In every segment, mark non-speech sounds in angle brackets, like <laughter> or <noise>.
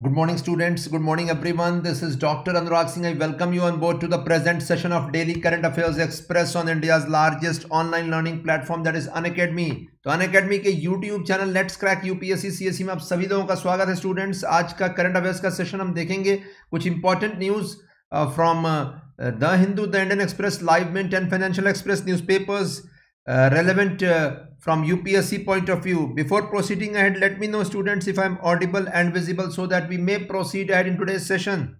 Good morning students, good morning everyone. This is Dr. Anurag Singh. I welcome you on board to the present session of Daily Current Affairs Express on India's largest online learning platform that is Unacademy. तो Unacademy के YouTube channel let's crack UPSC CSE में आप सभी लोगों का स्वागत है students आज का करंट अफेयर्स का सेशन हम देखेंगे कुछ important news from the Hindu the Indian Express Live Mint and Financial Express newspapers uh, relevant uh, from UPSC point of view. Before proceeding ahead, let me know students if I am audible and visible so that we may proceed ahead in today's session.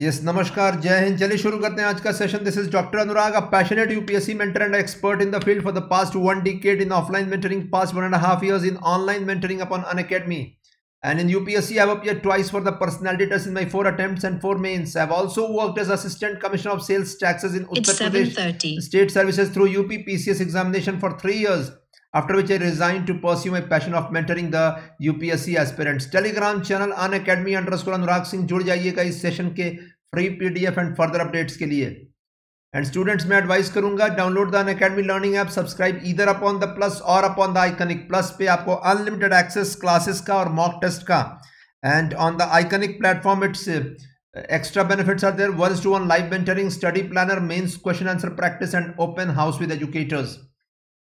Yes, Namaskar, Jai Hind. Chali, shuru karte hain session. This is Dr. Anurag, a passionate UPSC mentor and expert in the field for the past one decade in offline mentoring, past one and a half years in online mentoring upon Unacademy. And in UPSC, I've appeared twice for the personality test in my four attempts and four mains. I've also worked as Assistant Commissioner of Sales Taxes in Uttar Pradesh State Services through UP PCS examination for three years, after which I resigned to pursue my passion of mentoring the UPSC aspirants. Telegram channel An Academy underscore Anurag Singh जुड़ जाइएगा इस session के PDF and further updates updates के लिए and students मैं advise करूंगा download the Unacademy learning app subscribe इधर upon the plus और अपॉन द आइकनिक प्लस पे आपको अनलिमिटेड एक्सेस क्लासेस का और मॉक टेस्ट का and on the iconic platform it's extra benefits are there one to one live mentoring study planner mains question answer practice and open house with educators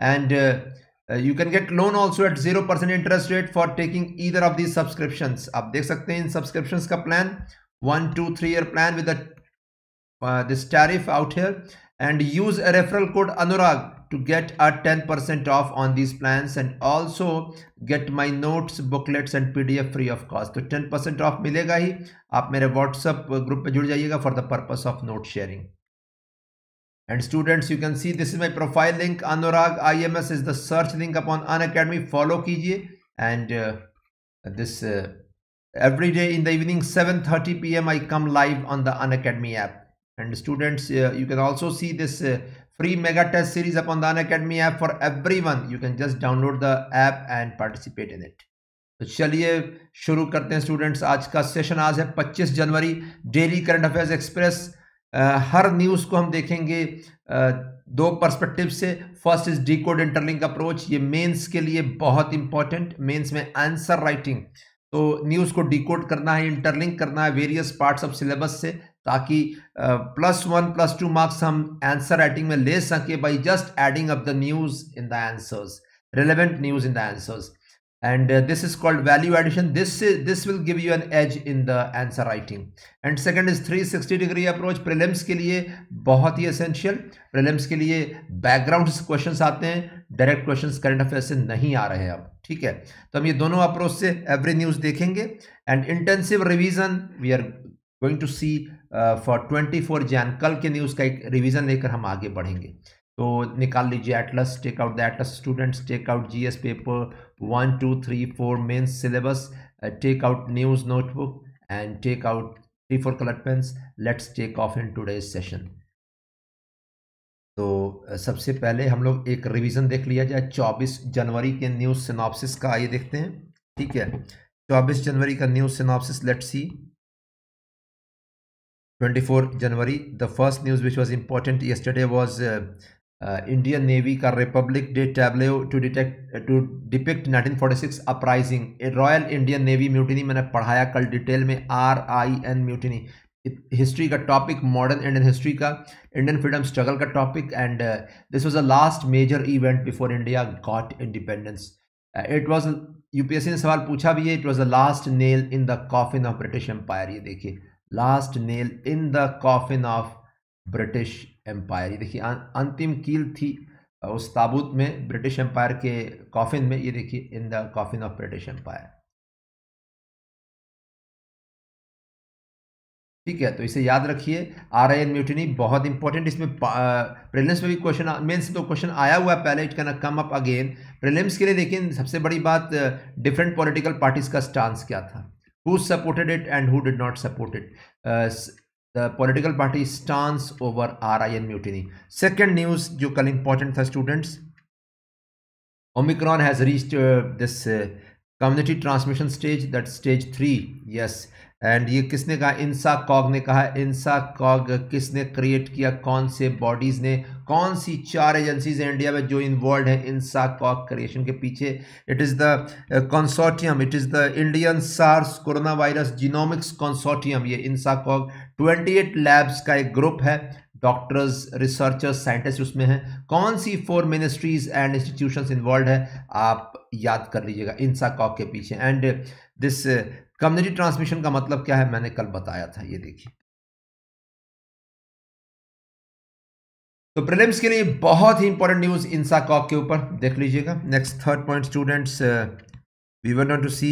and uh, uh, you can get loan also at 0% interest rate for taking either of these subscriptions आप देख सकते हैं इन subscriptions का plan 1 2 3 year plan with a uh, this tariff out here and use a referral code Anurag to get a 10% off on these plans and also get my notes, booklets and PDF free of cost. So 10% off will be आप मेरे WhatsApp group for the purpose of note sharing. And students, you can see this is my profile link. Anurag IMS is the search link upon Unacademy. Follow कीजिए and uh, this uh, every day in the evening 7:30 p.m. I come live on the Unacademy app. and students uh, you can also see this uh, free mega test series upon the academy app for everyone you can just download the app and participate in it तो चलिए शुरू करते हैं students आज का session आज है 25 जनवरी डेली करंट अफेयर्स एक्सप्रेस हर न्यूज़ को हम देखेंगे आ, uh, दो पर्सपेक्टिव से first is decode interlink approach ये मेंस के लिए बहुत इंपॉर्टेंट मेंस में आंसर राइटिंग तो न्यूज़ को डिकोड करना है इंटरलिंक करना है वेरियस पार्ट्स ऑफ सिलेबस से ताकि plus one plus two marks हम आंसर राइटिंग में ले सके by just adding up the news in the answers relevant news in the answers and this is called value addition this this will give you an edge in the answer writing and second is three sixty degree approach prelims के लिए बहुत ही essential prelims के लिए background question आते हैं direct question current affair से नहीं आ रहे अब ठीक है तो हम ये दोनों अप्रोच से एवरी न्यूज देखेंगे and intensive revision we are going to see for twenty four Jan कल के न्यूज़ का एक रिविज़न लेकर हम आगे बढ़ेंगे तो निकाल लीजिए atlas take out the atlas students take out GS paper one two three four mains syllabus take out news notebook and take out three four colour pens let's take off in today session तो सबसे पहले हम लोग एक revision देख लिया जाए चौबीस जनवरी के न्यूज़ सिनॉपसिस का आइए देखते हैं ठीक है चौबीस जनवरी का news synopsis let's see 24 January. The first news which was important yesterday was uh, uh, Indian Navy का Republic Day tableau to detect uh, to depict 1946 uprising. A Royal Indian Navy mutiny मैंने पढ़ाया कल detail में R I N mutiny history का topic modern Indian history का Indian freedom struggle का topic and this was the last major event before India got independence it was UPSC ने सवाल पूछा भी है it was the last nail in the coffin of British empire ये देखिए last nail in the coffin of British empire ये देखिए अं, अंतिम कील थी उस ताबूत में ब्रिटिश एम्पायर के कॉफिन में ये देखिए in the coffin of British empire ठीक है तो इसे याद रखिए आर आई एन म्यूटनी बहुत इंपॉर्टेंट इसमें प्रेलिम्स में भी क्वेश्चन मेंस तो क्वेश्चन आया हुआ है पहले it can come up again prelims के लिए लेकिन सबसे बड़ी बात डिफरेंट पॉलिटिकल पार्टीज का स्टांस क्या था who supported it and who did not support it. Uh, the political party stance over RIN mutiny. Second news, जो कल important for students. Omicron has reached uh, this uh, community transmission stage, that's stage 3. Yes, and ये किसने कहा इंसा कॉग ने कहा इंसा कॉग किसने create किया कौन से बॉडीज़ ने कौन सी चार एजेंसीज हैं इंडिया में जो इन्वॉल्व हैं इंसा कॉग क्रिएशन के पीछे it is the consortium it is the Indian SARS corona virus genomics consortium ये INSACOG twenty eight labs का एक ग्रुप है डॉक्टर्स रिसर्चर्स साइंटिस्ट उसमें हैं कौन सी four ministries and institution involve है आप याद कर लीजिएगा इंसा कॉक के पीछे एंड दिस कम्युनिटी ट्रांसमिशन का मतलब क्या है मैंने कल बताया था ये देखिए तो प्रीलिम्स के लिए बहुत ही इंपॉर्टेंट न्यूज इंसा कॉक के ऊपर देख लीजिएगा next third point students we went to see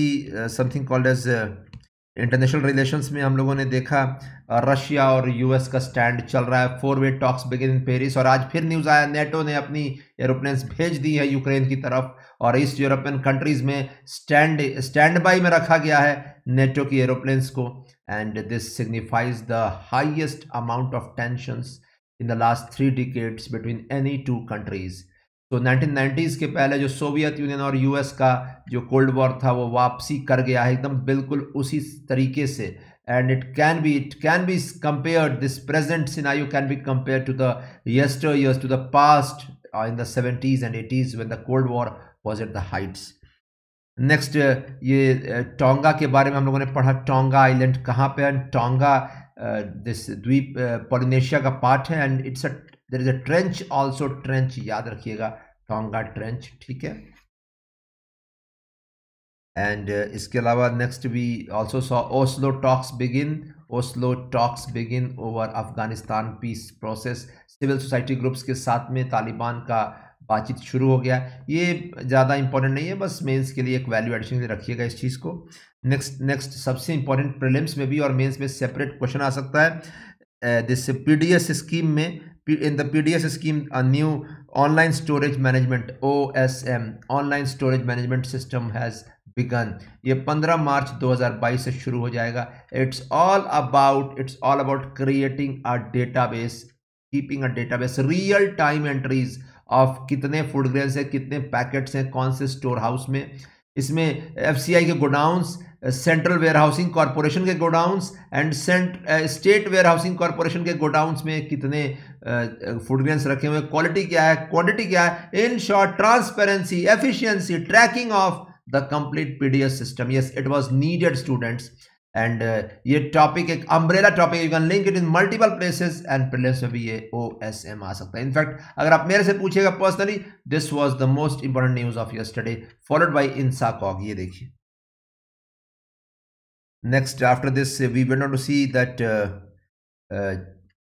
something called as international relations में हम लोगों ने देखा रशिया uh, और यूएस का स्टैंड चल रहा है four way talks begin in Paris और आज फिर न्यूज़ आया नेटो ने अपनी एरोप्लेन्स भेज दी है यूक्रेन की तरफ और ईस्ट यूरोपियन कंट्रीज़ में स्टैंड स्टैंड बाई में रखा गया है नेटो की एरोप्लेन्स को and this signifies the highest amount of tensions in the last three decades between any two countries तो 1990s के पहले जो सोवियत यूनियन और यूएस का जो कोल्ड वॉर था वो वापसी कर गया है एकदम बिल्कुल उसी तरीके से and it can be it can be compare this present scenario can be compare to the yesteryears to the past in the seventies and eighties when the cold war was at the heights next ये uh, Tonga के बारे में हम लोगों ने पढ़ा tonga island कहाँ पे एंड टोंगा दिस uh, द्वीप पोलिनेशिया uh, का पार्ट है and it's a there is a trench also trench याद रखिएगा टोंगा ट्रेंच ठीक है एंड uh, इसके अलावा next we also saw Oslo talks begin Oslo talks begin over Afghanistan peace process civil society groups के साथ में तालिबान का बातचीत शुरू हो गया ये ज़्यादा इंपॉर्टेंट नहीं है बस मेंस के लिए एक वैल्यू एडिशन के लिए रखिएगा इस चीज़ को नेक्स्ट नेक्स्ट सबसे इंपॉर्टेंट प्रीलिम्स में भी और मेंस में सेपरेट क्वेश्चन आ सकता है दिस पीडीएस स्कीम में in the PDS scheme a new online storage management O S M online storage management system has begun ये पंद्रह मार्च बाईस से शुरू हो जाएगा it's all about it's all about creating a database keeping a database real time entries of कितने food grains हैं कितने पैकेट्स हैं कौन से स्टोर हाउस में इसमें एफ के godowns central warehousing corporation के godowns and cent state warehousing corporation के गोडाउंस में कितने फूड uh, ग्रेन्स रखे हुए क्वालिटी क्या है क्वांटिटी क्या है in short transparency efficiency tracking of the complete PDS system yes it was needed students and uh, ये टॉपिक एक umbrella topic you can link it in multiple places and place में भी ये ओ S M आ सकता है in fact अगर आप मेरे से पूछेगा personally this was the most important news of your study followed by INSACOG ये देखिए next after this we not to see that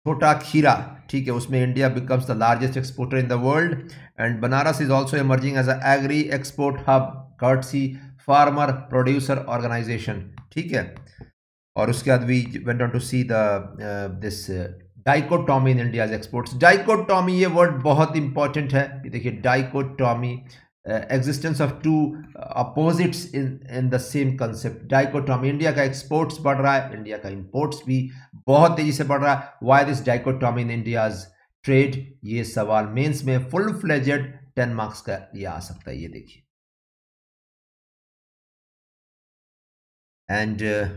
छोटा खीरा ठीक है उसमें India becomes the largest exporter in the world and Banaras is also emerging as a agri export hub courtesy farmer producer organisation ठीक है और उसके बाद we went on to see the this dichotomy in India's exports dichotomy ये word बहुत important है ये देखिए dichotomy existence of two opposites in in the same concept dichotomy India का एक्सपोर्ट्स बढ़ रहा है इंडिया का इम्पोर्ट्स भी बहुत तेजी से बढ़ रहा है why this dichotomy in India's trade ये सवाल मेन्स में फुल फ्लेजेड टेन मार्क्स का ये आ सकता है ये देखिए And uh,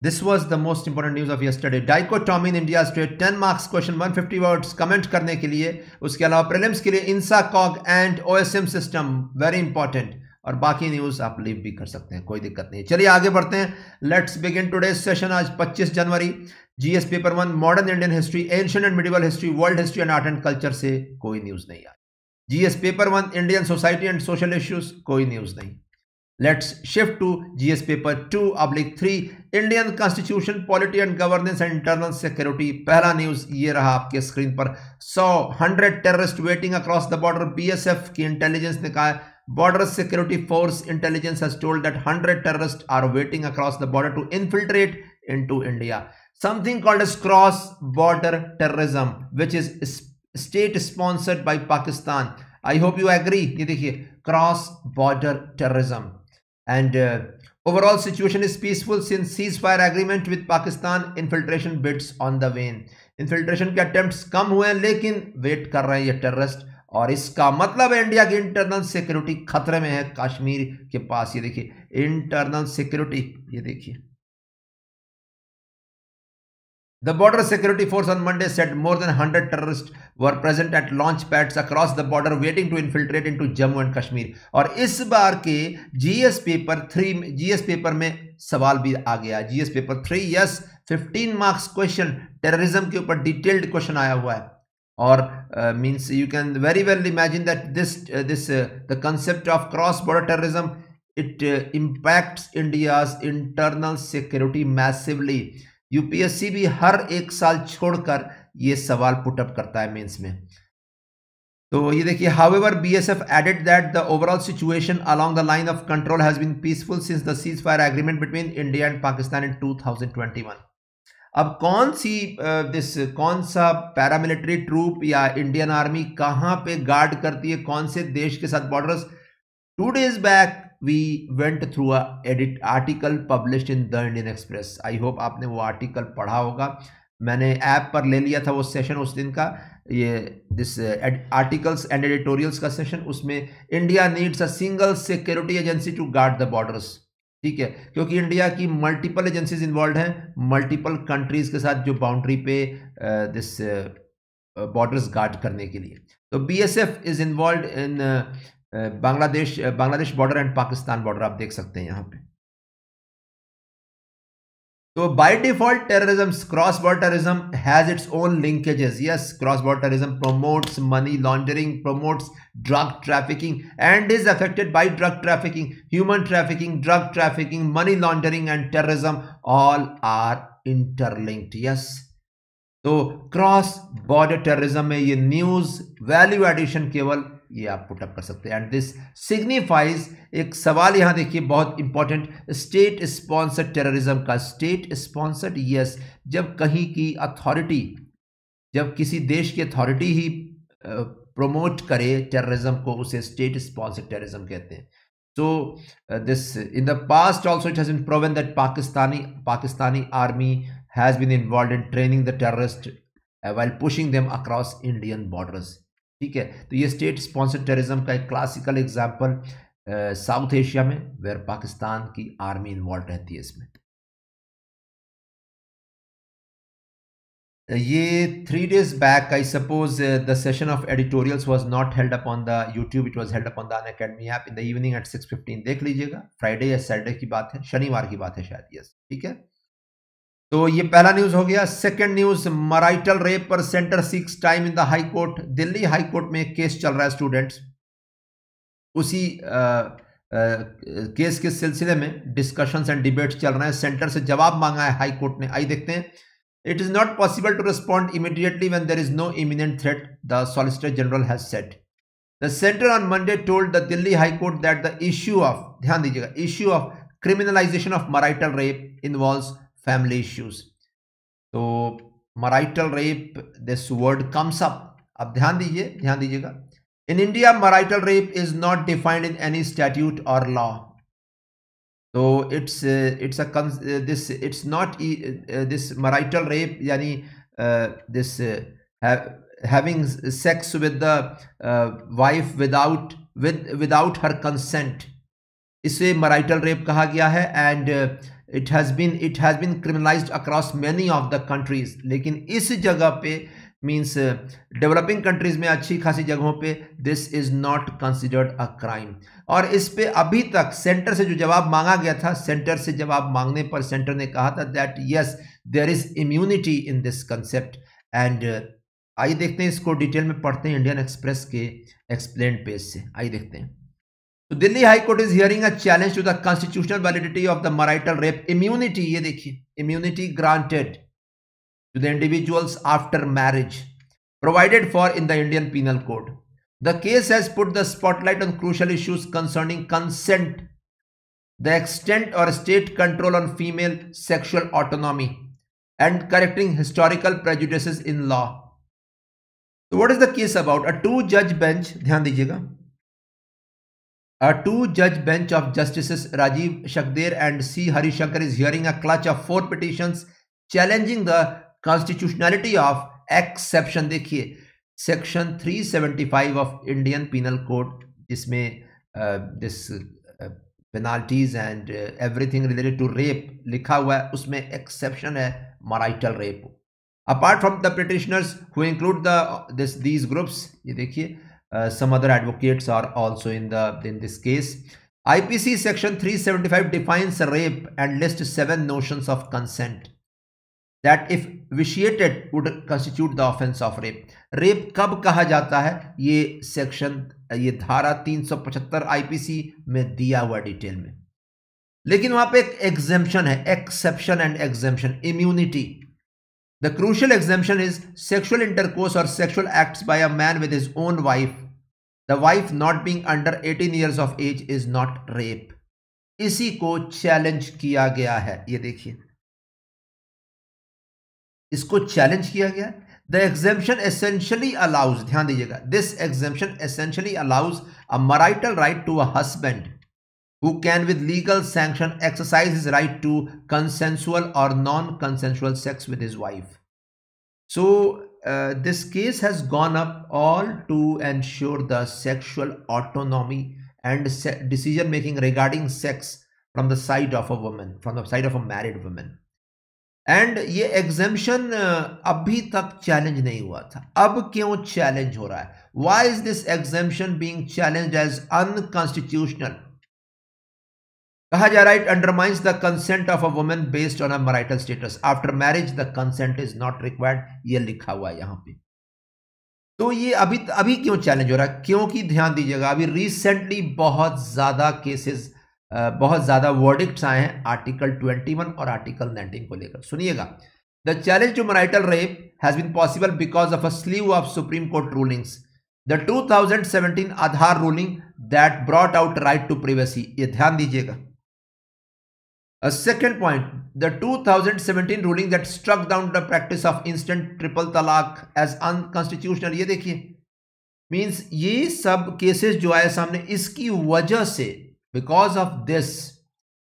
this was the most important news of yesterday. Dichotomy in India's trade 10 marks question 150 words comment करने के लिए उसके अलावा prelims के लिए INSACOG and OSM system very important और बाकी न्यूज आप लीव भी कर सकते हैं कोई दिक्कत नहीं चलिए आगे बढ़ते हैं लेट्स बिगिन टुडे सेशन आज 25 जनवरी GS paper one modern Indian history ancient and medieval history world history and art and culture से कोई न्यूज नहीं आई GS paper one Indian society and social issues कोई न्यूज नहीं Let's shift to GS paper 2 oblique 3 Indian Constitution, Polity and Governance, and Internal Security पहला news ये रहा आपके स्क्रीन पर सौ hundred terrorist waiting across the border BSF border security force intelligence has told that 100 terrorists are waiting across the border to infiltrate into india something called as cross border terrorism which is state sponsored by pakistan i hope you agree ye dekhiye cross border terrorism and uh, overall situation is peaceful since ceasefire agreement with pakistan infiltration bids on the wane infiltration के attempts कम हुए हैं लेकिन wait कर रहे हैं ये terrorist और इसका मतलब है इंडिया की इंटरनल सिक्योरिटी खतरे में है कश्मीर के पास ये देखिए इंटरनल सिक्योरिटी ये देखिए The border security force on Monday said more than 100 terrorists were present at launch pads across the border waiting to infiltrate into Jammu and Kashmir. Or इस बार के GS paper 3 GS paper में सवाल भी आ गया GS paper 3 yes 15 marks question terrorism के ऊपर detailed question आया हुआ है और uh, means you can very well imagine that this uh, this uh, the concept of cross border terrorism it impacts India's internal security massively. UPSC भी हर एक साल छोड़कर ये सवाल पुटअप करता है मेंस में तो ये देखिए however B S F added that the overall situation along the line of control has been peaceful since the ceasefire agreement between India and Pakistan in 2021 अब कौन सी दिस कौन सा पैरामिलिट्री ट्रूप या इंडियन आर्मी कहाँ पे guard करती है कौन से देश के साथ borders two days back we went through a edit article published in the Indian Express. I hope aapne wo article padha पढ़ा होगा मैंने ऐप पर ले लिया था वो सेशन उस दिन का ये this articles and editorials ka session usme india needs a single security agency to guard the borders ठीक है क्योंकि इंडिया की मल्टीपल एजेंसीज इन्वॉल्व हैं मल्टीपल कंट्रीज के साथ जो बाउंड्री पे दिस बॉर्डर्स गार्ड करने के लिए तो BSF is involve in Bangladesh Bangladesh border and Pakistan border आप देख सकते हैं यहां पे तो by default terrorism cross border terrorism has its own linkages yes cross border terrorism promotes money laundering promotes drug trafficking and is affected by drug trafficking human trafficking drug trafficking money laundering and terrorism all are interlinked yes तो cross border terrorism में ये news value addition केवल ये आप put up कर सकते हैं and this signifies एक सवाल यहां देखिए बहुत इंपॉर्टेंट स्टेट स्पॉन्सर्ड टेररिज्म का स्टेट स्पॉन्सर्ड यस जब कहीं की अथॉरिटी जब किसी देश की अथॉरिटी ही प्रमोट करे टेररिज्म को उसे स्टेट स्पॉन्सर्ड टेररिज्म कहते हैं so this in the past also it has been proven that Pakistani Pakistani army has been involve in training the terrorist well pushing them across Indian borders ठीक है तो ये स्टेट स्पॉन्सर्ड टेरिज्म का एक classical example south Asia में where Pakistan की army involve रहती है इसमें ये three days back I suppose the session of editorials was not held up on the YouTube it was held up the academy app in the evening at six fifteen देख लीजिएगा Friday या Saturday की बात है शनिवार की बात है शायद यस ठीक है तो ये पहला न्यूज हो गया सेकंड न्यूज मराइटल रेप पर centre seeks time in the high court Delhi high court में केस चल रहा है स्टूडेंट्स उसी आ, आ, केस के सिलसिले में डिस्कशंस एंड डिबेट्स चल रहे हैं सेंटर से जवाब मांगा है हाई कोर्ट ने आई देखते हैं it is not possible to respond immediately when there is no imminent threat the solicitor general has said the centre on Monday told the Delhi high court that the issue of ध्यान दीजिएगा issue of criminalisation of marital rape involve family issues. तो marital rape this word comes up अब ध्यान दीजिए ध्यान दीजिएगा in India marital rape is not defined in any statute और law तो it's it's e, a this it's not this marital rape यानी this having sex with the uh, wife without with without her इसे marital rape कहा गया है and it has been it has been criminalise across many of the countries लेकिन इस जगह पे means developing countries में अच्छी खासी जगहों पे this is not considered a crime और इस पे अभी तक सेंटर से जो जवाब मांगा गया था सेंटर से जवाब मांगने पर सेंटर ने कहा था that yes there is immunity in this concept and आइए देखते हैं इसको डिटेल में पढ़ते हैं इंडियन एक्सप्रेस के एक्सप्लेन पेज से आइए देखते हैं तो Delhi high court is hearing a challenge to the constitutional validity of the marital rape immunity ये देखिए immunity granted to the individuals after marriage provided for in the Indian penal code the case has put the spotlight on crucial issues concerning consent the extent or state control on female sexual autonomy and correcting historical prejudices in law so what is the case about a two judge bench ध्यान दीजिएगा two जज bench of justice Rajiv Shakdher and C Harishankar is hearing a clutch of four petition challenging the constitutionality of exception देखिए section 375 of Indian penal code जिसमें this penalties and everything related to rape लिखा हुआ है उसमें exception है marital rape apart from the petitioners who include this these groups ये देखिए some other advocates are also in the in this case. IPC section 375 defines rape and lists seven notions of consent that if vitiated would constitute the offense of rape. rape kab kaha jata hai ye section ये धारा 375 IPC में दिया हुआ detail में लेकिन वहां पे एक एग्जेम्पन है exception and exemption immunity the crucial exemption is sexual intercourse और sexual acts by a man with his own wife The wife not being under 18 years of age is not rape. इसी को challenge किया गया है ये देखिए इसको challenge किया गया द एग्जेम्पन एसेंशियली अलाउज ध्यान दीजिएगा this exemption essentially allows a marital right to a husband who can with legal sanction exercise his right to consensual or non-consensual sex with his wife. So uh, this case has gone up all to ensure the sexual autonomy and decision making regarding sex from the side of a woman from the side of a married woman and ye exemption uh, abhi tak challenge nahi hua tha ab kyon challenge hora hai why is this exemption being challenged as unconstitutional कहा जा रहा है it undermines the consent of a women based on a marital status after marriage the consent is not required ये लिखा हुआ है यहां पे तो ये अभी अभी क्यों चैलेंज हो रहा है क्योंकि ध्यान दीजिएगा अभी रिसेंटली बहुत ज़्यादा केसेस बहुत ज़्यादा वर्डिक्ट आए हैं आर्टिकल 21 और आर्टिकल 19 को लेकर सुनिएगा the challenge to marital rape has been possible because of a slew of Supreme Court rulings the 2017 Aadhaar ruling that brought out right to privacy ये ध्यान दीजिएगा A second point, the 2017 ruling that struck down the practice of instant triple talaq as unconstitutional. ये देखिए means ये सब cases जो आए सामने इसकी वजह से because of this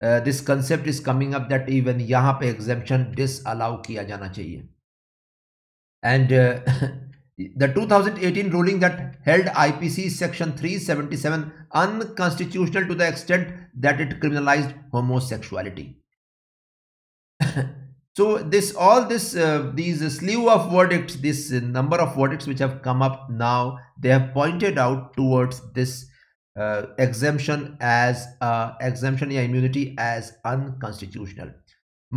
uh, this concept is coming up that even यहाँ पे exemption disallow किया जाना चाहिए and uh, the 2018 ruling that held IPC section 377 unconstitutional to the extent that it criminalized homosexuality. <laughs> so this all this uh, these slew of verdicts this number of verdicts which have come up now they have pointed out towards this uh, exemption as uh, exemption or immunity as unconstitutional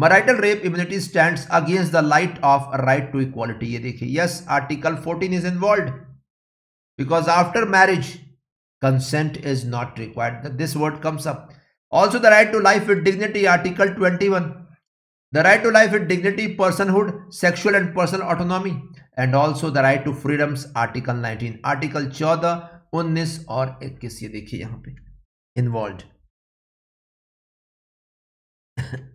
marital rape immunity stand against the light of right to equality ये देखिए yes article 14 is involve because after marriage consent is not required this word comes up also the right to life with dignity article 21 The right to life with dignity, personhood, sexual and personal autonomy, and also the right to freedoms, Article 19, Article 14, 19 or 21. ये देखिए यहाँ पे involve <laughs>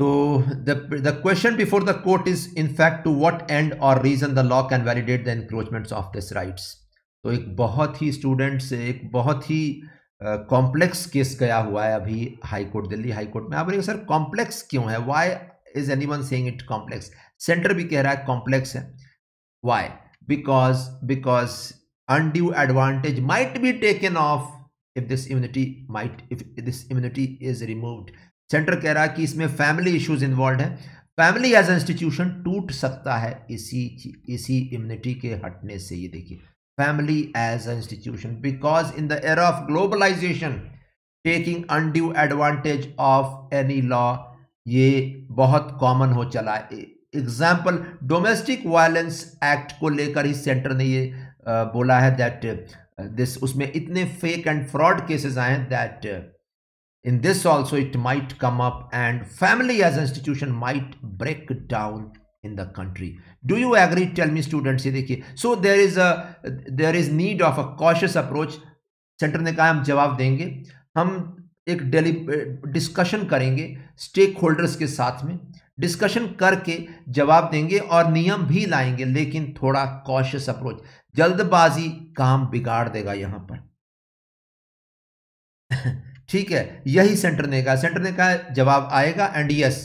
So the, the question before the court is in fact to what end or reason the law can validate the encroachments of these rights. So एक बहुत ही students एक बहुत ही complex case case गया हुआ है अभी high court Delhi high court में आप बोलेंगे सर कॉम्प्लेक्स क्यों है Why is anyone saying it complex भी कह रहा है कॉम्प्लेक्स है undue advantage might be taken off if this immunity might if this immunity is removed centre कह रहा है कि इसमें फैमिली इश्यूज इन्वॉल्व है फैमिली एज इंस्टीट्यूशन टूट सकता है इसी इसी इम्यूनिटी के हटने से ये देखिए family as a institution because in the era of globalisation taking undue advantage of any law ये बहुत कॉमन हो चला है एग्जाम्पल डोमेस्टिक वायलेंस एक्ट को लेकर ही सेंटर ने ये बोला है दैट दिस उसमें इतने फेक एंड फ्रॉड केसेस आए हैं that in this also it might come up and family as an institution might break down in the country do you agree tell me students ये देखिए so there is a there is need of a cautious approach center ne kaha hum jawab denge hum एक daily discussion करेंगे stakeholders के साथ में discussion करके जवाब देंगे और नियम भी लाएंगे लेकिन थोड़ा कॉशियस अप्रोच जल्दबाजी काम बिगाड़ देगा यहां पर ठीक है यही सेंटर ने कहा सेंटर ने कहा जवाब आएगा एंड यस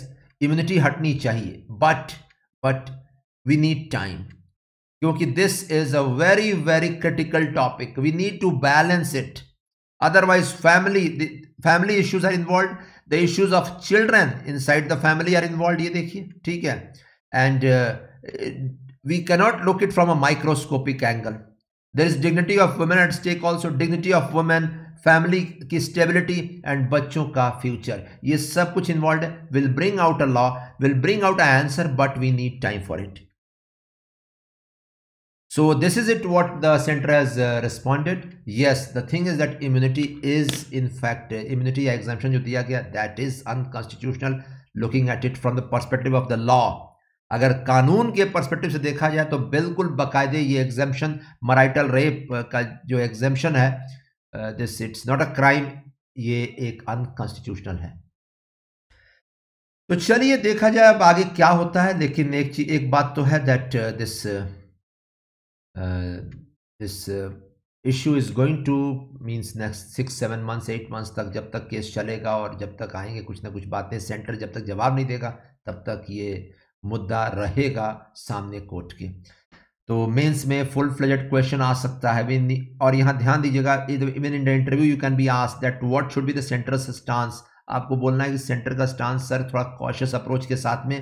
इम्यूनिटी हटनी चाहिए but but we need time क्योंकि this is a very very critical topic we need to balance it otherwise family family issues are involve the issues of children inside the family are involve ये देखिए ठीक है and we cannot look it from a microscopic angle there is dignity of women at stake also dignity of women family की stability and बच्चों का future ये सब कुछ इन्वॉल्व है will bring out a law will bring out a answer but we need time for it so this is it what the centre has responded yes the thing is that immunity is in fact immunity exemption जो दिया गया that is unconstitutional looking at it from the perspective of the law अगर कानून के perspective से देखा जाए तो बिल्कुल बाकायदे ये एग्जामेशन मराइटल रेप का जो एग्जामेशन है this it's not a crime ये एक अनकॉन्स्टिट्यूशनल है तो चलिए देखा जाए अब आगे क्या होता है लेकिन एक चीज एक बात तो है that this this issue is going to means next six seven months eight months तक जब तक केस चलेगा और जब तक आएंगे कुछ ना कुछ बातें सेंटर जब तक जवाब नहीं देगा तब तक ये मुद्दा रहेगा सामने कोर्ट के तो मेंस में फुल फ्लेजेड क्वेश्चन आ सकता है और यहाँ ध्यान दीजिएगा even in the interview you can be ask that what should be the centre stance आपको बोलना है कि सेंटर का स्टांस सर थोड़ा कॉशियस अप्रोच के साथ में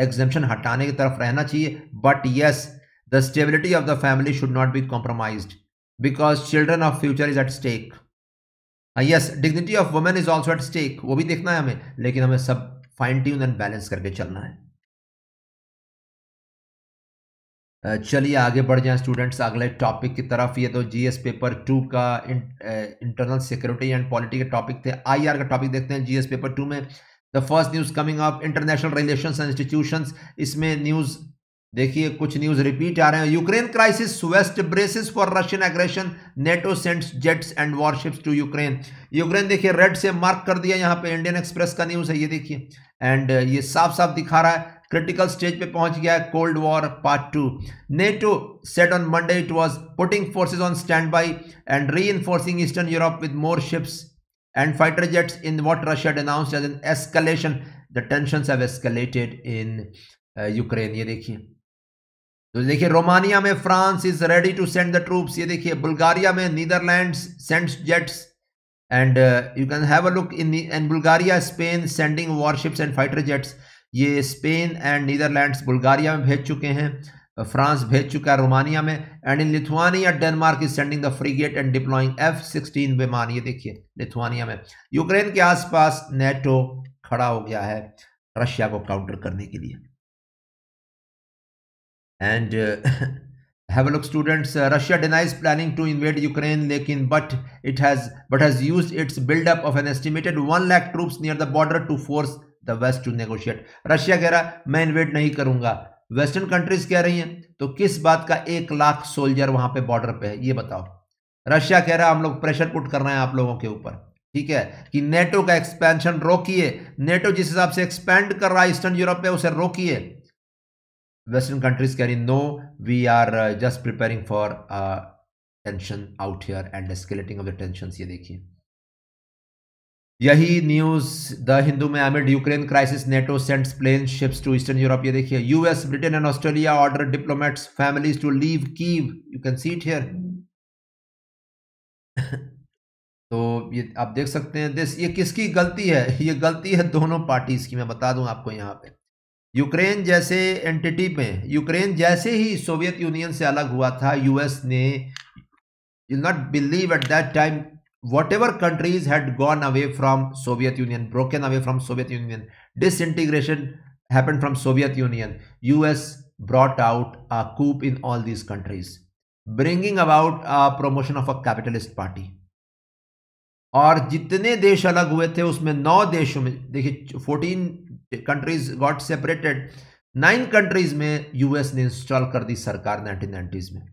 एग्जेम्पन हटाने की तरफ रहना चाहिए but yes the stability of the family should not be compromise because children of future is at stake yes dignity of women is also at stake वो भी देखना है हमें लेकिन हमें सब फाइन ट्यून एंड बैलेंस करके चलना है चलिए आगे बढ़ जाएं स्टूडेंट्स अगले टॉपिक की तरफ ये तो जीएस पेपर टू का इंटरनल सिक्योरिटी एंड पॉलिटी के टॉपिक थे आईआर का टॉपिक देखते हैं जीएस पेपर टू में the first news coming up international relations and institutions इसमें न्यूज़ देखिए कुछ न्यूज़ रिपीट आ रहे हैं Ukraine crisis west braces for Russian aggression NATO sends jets and warships to Ukraine Ukraine देखिए रेड से mark कर दिया यहाँ पे इंडियन एक्सप्रेस का न्यूज़ है ये देखिए एंड ये साफ साफ दिखा रहा है क्रिटिकल स्टेज पे पहुंच गया है cold war part two NATO said on Monday it was putting forces on standby and reinforcing eastern Europe with more ships and fighter jets in what Russia had as an an the tension tensions in Ukraine uh, ये देखिए तो देखिए Romania में France is ready to send the troops ये देखिए Bulgaria में Netherland sends jets and you can have a look in and Bulgaria Spain sending warships and fighter jets ये Spain and Netherlands Bulgaria में भेज चुके हैं France भेज चुका है रोमानिया में and in Lithuania Denmark is sending the frigate and deploying F sixteen विमान ये देखिए लिथुआनिया में यूक्रेन के आसपास नेटो खड़ा हो गया है रशिया को काउंटर करने के लिए and have look students Russia denies planning to invade Ukraine लेकिन but it has but has use its buildup of an estimated one lakh troops near the border to force the west to negotiate Russia कह रहा है मैं InvIT नहीं करूंगा western countries कह रही हैं तो किस बात का एक लाख सोल्जर वहां पे बॉर्डर पे है ये बताओ रशिया कह रहा है हम लोग प्रेशर पुट रहे हैं आप लोगों के ऊपर ठीक है कि नेटो का एक्सपेंशन रोकिए नेटो जिस हिसाब से एक्सपेंड कर रहा है ईस्टर्न यूरोप पे उसे रोकिए वेस्टर्न कंट्रीज कह रही no we are just preparing for tension out here and escalating of the tension ये देखिए यही न्यूज द हिंदू में amid Ukraine crisis NATO sends plane ships to eastern Europe ये देखिए US Britain and Australia order diplomats families to leave Kyiv you can see here तो ये आप देख सकते हैं दिस ये किसकी गलती है <laughs> ये गलती है दोनों पार्टीज की मैं बता दूं आपको यहाँ पे यूक्रेन जैसे एंटिटी में यूक्रेन जैसे ही सोवियत यूनियन से अलग हुआ था यूएस ने you not believe at that time whatever countries had gone away from Soviet Union, broken away from Soviet Union, disintegration happened from Soviet Union, US brought out a coup in all these countries, bringing about a promotion of a capitalist party. और जितने देश अलग हुए थे उसमें नौ देशों में देखिए fourteen countries got separated nine countries में यूएस ने इंस्टॉल कर दी सरकार नाइनटीन में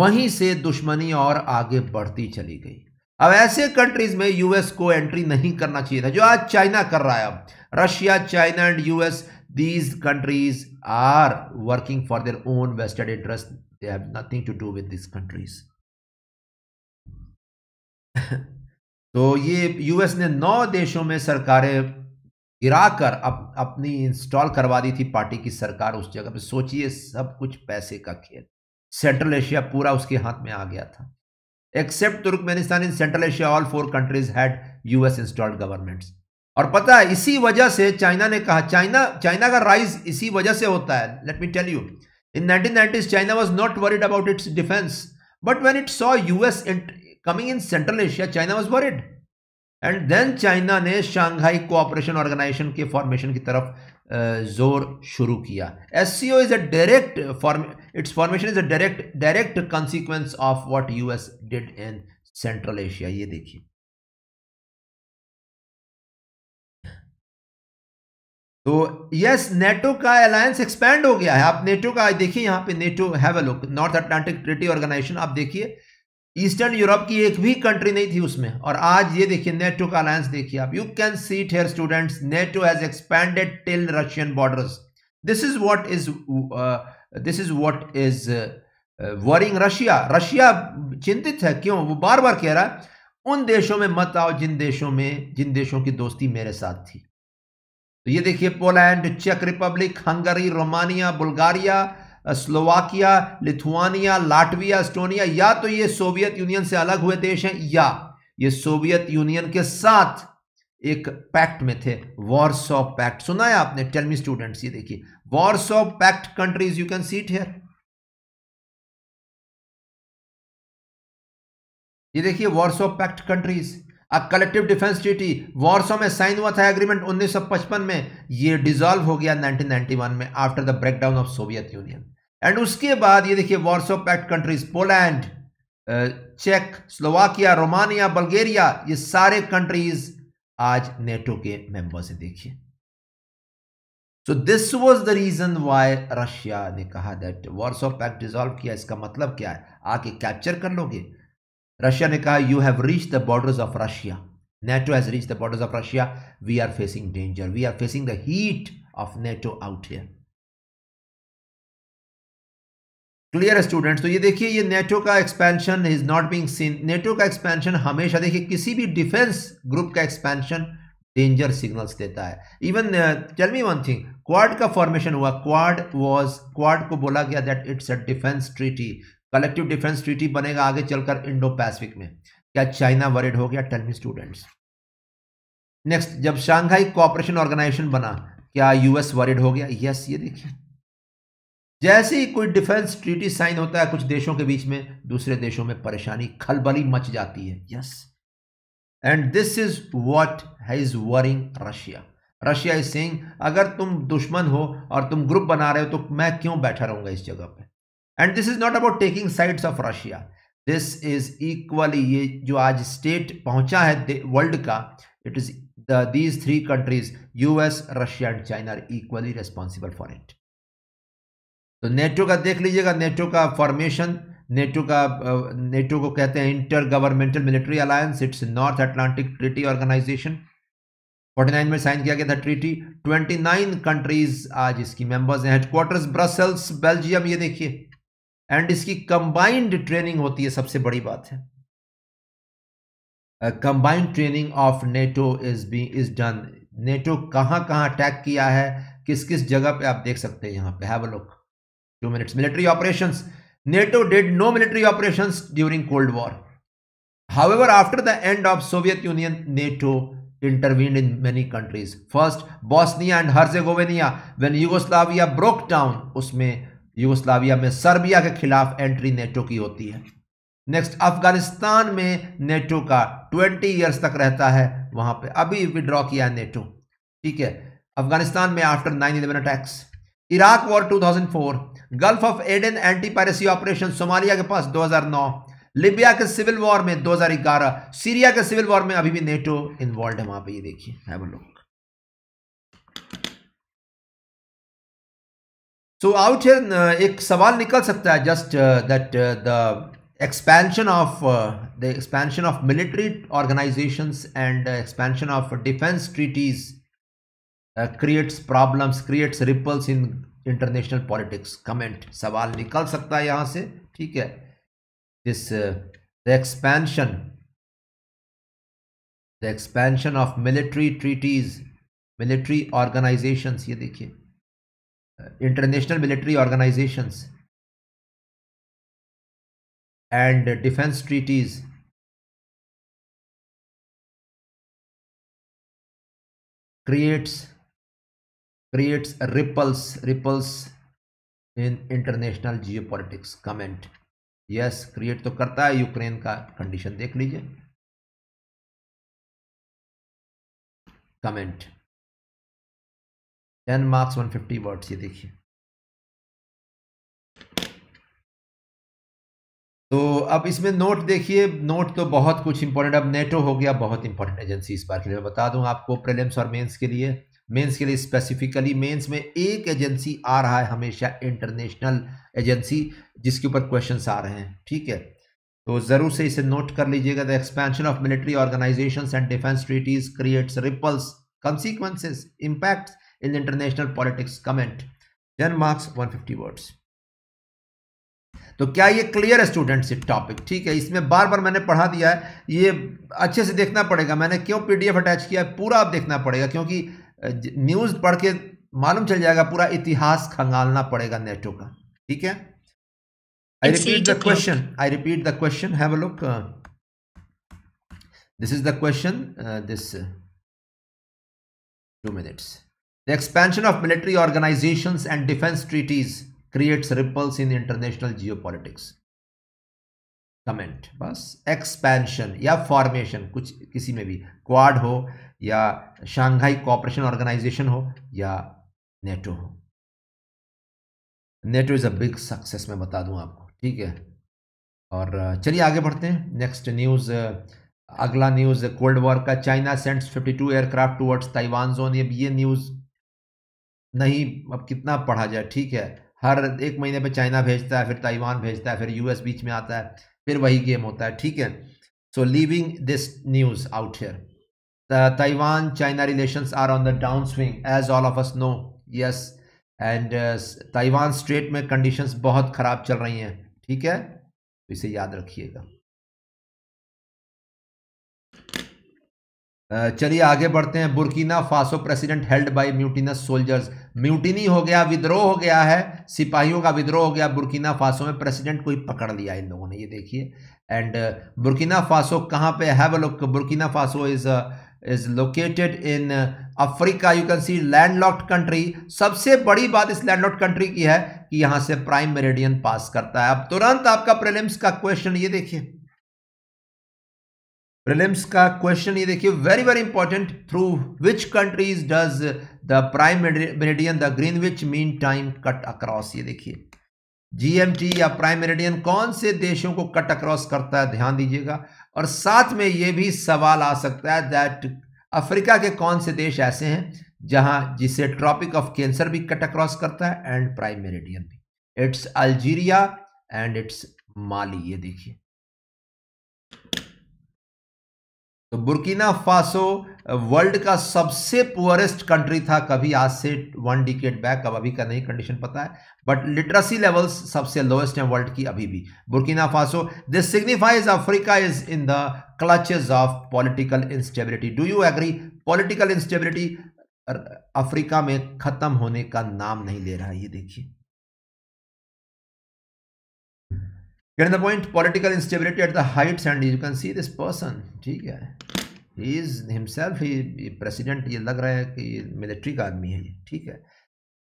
वहीं से दुश्मनी और आगे बढ़ती चली गई अब ऐसे कंट्रीज में यूएस को एंट्री नहीं करना चाहिए था जो आज चाइना कर रहा है Russia China and US these countries are working for their own vested interest they have nothing to do with this countries तो ये यूएस ने नौ देशों में सरकारें गिराकर अप, अपनी इंस्टॉल करवा दी थी पार्टी की सरकार उस जगह पे सोचिए सब कुछ पैसे का खेल सेंट्रल एशिया पूरा उसके हाथ में आ गया था except Turkmenistan in Central Asia all four countries had US installed governments और पता है इसी वजह से चाइना ने कहा चाइना चाइना का राइज इसी वजह से होता है let me tell you in 1990s China was not worried about its defence but when it saw US coming in Central Asia China was worried and then China ने Shanghai cooperation organisation के formation की तरफ जोर शुरू किया S C O is a direct form its formation is a direct direct consequence of you US did in Central Asia ये देखिए तो यस नेटो का अलायंस एक्सपैंड हो गया है आप नेटो का देखिए यहां पे NATO have a look North Atlantic treaty organisation आप देखिए ईस्टर्न यूरोप की एक भी कंट्री नहीं थी उसमें और आज ये देखिए नेटो का अलायंस देखिए आप you can see it here students NATO has expanded till Russian borders this is what is this is what is worrying Russia Russia चिंतित है क्यों वो बार बार कह रहा है उन देशों में मत आओ जिन देशों में जिन देशों की दोस्ती मेरे साथ थी तो ये देखिए पोलैंड चेक Republic Hungary Romania Bulgaria Slovakia Lithuania Latvia Estonia या तो ये सोवियत यूनियन से अलग हुए देश हैं या ये सोवियत यूनियन के साथ एक पैक्ट में थे वॉर्स ऑफ पैक्ट सुना है आपने टेल मी स्टूडेंट्स ये देखिए Warsaw pact countries you can see here ये देखिए Warsaw pact countries a collective defence treaty Warsaw में साइन हुआ था एग्रीमेंट 1955 में ये डिसॉल्व हो गया 1991 में after the breakdown of Soviet Union and उसके बाद ये देखिए वॉर्सो पैक्ट कंट्रीज पोलैंड चेक स्लोवाकिया रोमानिया बल्गेरिया ये सारे कंट्रीज आज नेटो के मेंबर्स हैं देखिए so this was the reason why Russia ने कहा दैट वॉर्सो पैक्ट डिजॉल्व किया इसका मतलब क्या है आके कैप्चर कर लोगे रशिया ने कहा you have reach the borders of Russia NATO has reach the borders of Russia we are facing danger we are facing the heat of NATO out here clear students तो ये देखिए ये NATO का expansion is not being seen NATO का expansion हमेशा देखिए किसी भी डिफेंस ग्रुप का एक्सपेंशन डेंजर सिग्नल्स देता है even tell me one thing Quad का फॉर्मेशन हुआ क्वाड वाज क्वाड को बोला गया that it's a defence treaty collective defence treaty बनेगा आगे चलकर इंडो पैसिफिक में क्या चाइना वरिड हो गया टेलमी स्टूडेंट्स नेक्स्ट जब शांघाई कॉपरेशन ऑर्गेनाइजेशन बना क्या यूएस वरिड हो गया यस yes, ये देखिए जैसे ही कोई डिफेंस ट्रीटी साइन होता है कुछ देशों के बीच में दूसरे देशों में परेशानी खलबली मच जाती है yes and this is what has worrying Russia Russia is sing अगर तुम दुश्मन हो और तुम ग्रुप बना रहे हो तो मैं क्यों बैठा रहूंगा इस जगह पे and this is not about taking sides of Russia this is equally ये जो आज स्टेट पहुंचा है वर्ल्ड का it is these three countries US Russia and China are equally responsible for it तो नेटो का देख लीजिएगा नेटो का फॉर्मेशन नेटो का नेटो को कहते हैं inter governmental military alliance it's North Atlantic Treaty Organization 49 में साइन किया गया था ट्रीटी 29 कंट्रीज आज इसकी मेंबर्स हैं हेडक्वार्टर्स ब्रसेल्स बेल्जियम ये देखिए एंड इसकी कंबाइंड ट्रेनिंग होती है सबसे बड़ी बात है combined training of NATO is be is done NATO कहां कहां अटैक किया है किस किस जगह पे आप देख सकते हैं यहां पे have look two minutes. Military operations. NATO did no military operations during Cold War. However, after the end of Soviet Union, NATO intervened in many countries. First, Bosnia and Herzegovina, when Yugoslavia broke down, उसमें Yugoslavia में Serbia के खिलाफ entry NATO की होती है next Afghanistan में NATO का 20 years तक रहता है वहां पे अभी विड्रॉ किया नेटो ठीक है अफगानिस्तान में after 9/11 attacks Iraq war 2004 Gulf of Aden anti piracy operation Somalia के पास 2009 लिबिया के सिविल वॉर में 2011 सीरिया के सिविल वॉर में अभी भी नेटो इन्वॉल्व है वहां पर देखिए है सो आउट एक सवाल निकल सकता है just that the expansion of the expansion of military organisation and expansion of defence treaties creates problems creates ripples in international politics comment सवाल निकल सकता है यहां से ठीक है this the expansion the expansion of military treaties military organisations ये देखिए international military organisations and defence treaties creates creates ripples ripples in international geopolitics comment yes create to karta hai ukraine ka condition dekh lijiye comment 10 marks 150 words ye dekhiye तो अब इसमें note देखिए note तो बहुत कुछ important अब NATO हो गया बहुत इंपॉर्टेंट एजेंसी इस बार के लिए मैं बता दूं आपको प्रीलिम्स और मेंस के लिए मेंस के लिए स्पेसिफिकली मेंस में एक एजेंसी आ रहा है हमेशा इंटरनेशनल एजेंसी जिसके ऊपर क्वेश्चंस आ रहे हैं ठीक है तो ज़रूर से इसे नोट कर लीजिएगा the expansion of military organisations and defence treaties creates ripples consequences impacts in international politics comment then marks fifty words तो क्या ये क्लियर है स्टूडेंट्स टॉपिक ठीक है इसमें बार बार मैंने पढ़ा दिया है ये अच्छे से देखना पड़ेगा मैंने क्यों पीडीएफ अटैच किया है पूरा आप देखना पड़ेगा क्योंकि न्यूज पढ़ के मालूम चल जाएगा पूरा इतिहास खंगालना पड़ेगा नेटो का ठीक है I repeat the question I repeat the question have a look this is the question this two minutes the expansion of military organisation and defence treaties creates ripples in international geopolitics comment बस expansion या formation कुछ किसी में भी quad हो या Shanghai cooperation organisation हो या नेटो हो NATO is a big success मैं बता दूं आपको ठीक है और चलिए आगे बढ़ते हैं नेक्स्ट न्यूज़ अगला न्यूज़ कोल्ड वॉर का China sends 52 aircraft towards Taiwan zone ये ये न्यूज़ नहीं अब कितना पढ़ा जाए ठीक है हर एक महीने पे चाइना भेजता है फिर ताइवान भेजता है फिर यूएस बीच में आता है फिर वही गेम होता है ठीक है so leaving this news out here Taiwan Taiwan China relations are on the downswing as all of us know yes and Taiwan Strait में कंडीशन बहुत ख़राब चल रही हैं ठीक है तो इसे याद रखिएगा चलिए आगे बढ़ते हैं Burkina Faso president held by mutinous soldiers mutiny हो गया विद्रोह हो गया है सिपाहियों का विद्रोह हो गया बुरकीना फासो में प्रेसिडेंट को ही पकड़ लिया इन लोगों ने ये देखिए एंड बुरकीना फासो कहाँ पे है वो Burkina Faso is is located in Africa you can see landlocked country सबसे बड़ी बात इस लैंडलॉक्ड कंट्री की है कि यहां से प्राइम मेरिडियन पास करता है अब तुरंत आपका प्रीलिम्स का क्वेश्चन ये देखिए प्रीलिम्स का क्वेश्चन ये देखिए very very important through which countries does the prime meridian the Greenwich mean time cut across ये देखिए जीएमटी या प्राइम मेरिडियन कौन से देशों को कट अक्रॉस करता है ध्यान दीजिएगा और साथ में ये भी सवाल आ सकता है दैट अफ्रीका के कौन से देश ऐसे हैं जहां जिसे ट्रॉपिक ऑफ कैंसर भी कट अक्रॉस करता है एंड प्राइम मेरिडियन भी it's Algeria and it's Mali ये देखिए तो बुर्किना फासो वर्ल्ड का सबसे पुअरेस्ट कंट्री था कभी आज से वन डिकेट बैक अब अभी का नहीं कंडीशन पता है बट लिटरेसी लेवल्स सबसे लोएस्ट हैं वर्ल्ड की अभी भी Burkina Faso this signifies Africa is in the clutches of political instability do you agree political instability Africa में खत्म होने का नाम नहीं ले रहा ये देखिए Getting the point political instability at the heights and you can see this person ठीक है ही इज हिमसेल्फ ही प्रेसिडेंट ये लग रहा है कि मिलिट्री का आदमी है ये ठीक है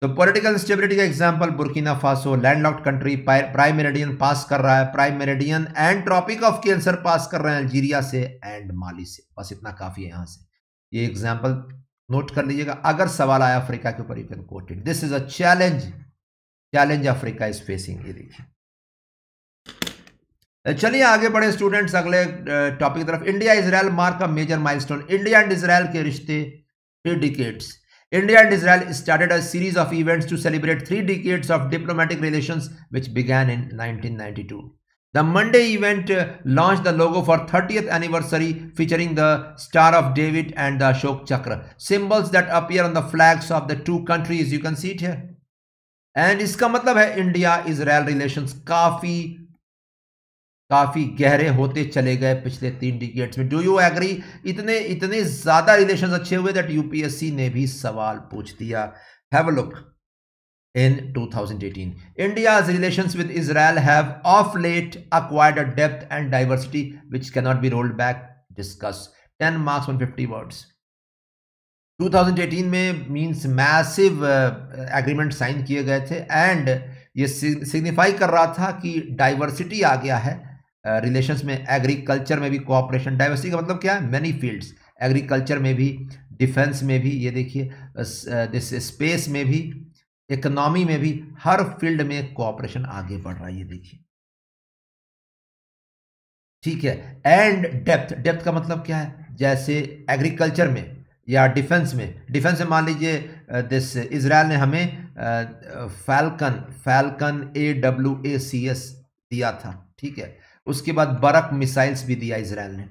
तो पॉलिटिकल इंस्टेबिलिटी का example Burkina Faso landlocked country prime meridian पास कर रहा है prime meridian and tropic of cancer पास कर रहे हैं अल्जीरिया से एंड माली से बस इतना काफ़ी है यहाँ से ये एग्जाम्पल नोट कर लीजिएगा अगर सवाल आया अफ्रीका के ऊपर you can quote it this is a challenge challenge Africa is facing ये देखिए चलिए आगे बढ़े स्टूडेंट्स अगले टॉपिक की तरफ इंडिया इसराइल मार्क का major milestone India and Israel के रिश्ते three decades India and Israel started a series of events to celebrate three decades of diplomatic relations which began in 1992 the Monday event launch the logo for thirtieth anniversary featuring the star of David and the Ashoka Chakra symbols that appear on the flags of the two countries you can see it है and इसका मतलब है India Israel relation काफी काफ़ी गहरे होते चले गए पिछले तीन डिकेट्स में डू यू एग्री इतने इतने ज़्यादा रिलेशन अच्छे हुए दैट यूपीएससी ने भी सवाल पूछ दिया have look in 2018 india's relations with israel have of late acquired a depth and diversity which cannot be rolled back discuss 10 marks 150 words 2018 में मींस मैसिव एग्रीमेंट साइन किए गए थे एंड ये सिग्निफाई कर रहा था कि डाइवर्सिटी आ गया है रिलेशंस में एग्रीकल्चर में भी कोऑपरेशन डाइवर्सिटी का मतलब क्या है मैनी फील्ड्स एग्रीकल्चर में भी डिफेंस में भी ये देखिए दिस स्पेस में भी इकोनॉमी में भी हर फील्ड में कोऑपरेशन आगे बढ़ रहा है ये देखिए ठीक है एंड डेप्थ डेप्थ का मतलब क्या है जैसे एग्रीकल्चर में या डिफेंस में डिफेंस में मान लीजिए दिस इसराइल ने हमें Falcon Falcon A W A C S दिया था ठीक है उसके बाद बरक मिसाइल्स भी दिया इसराइल ने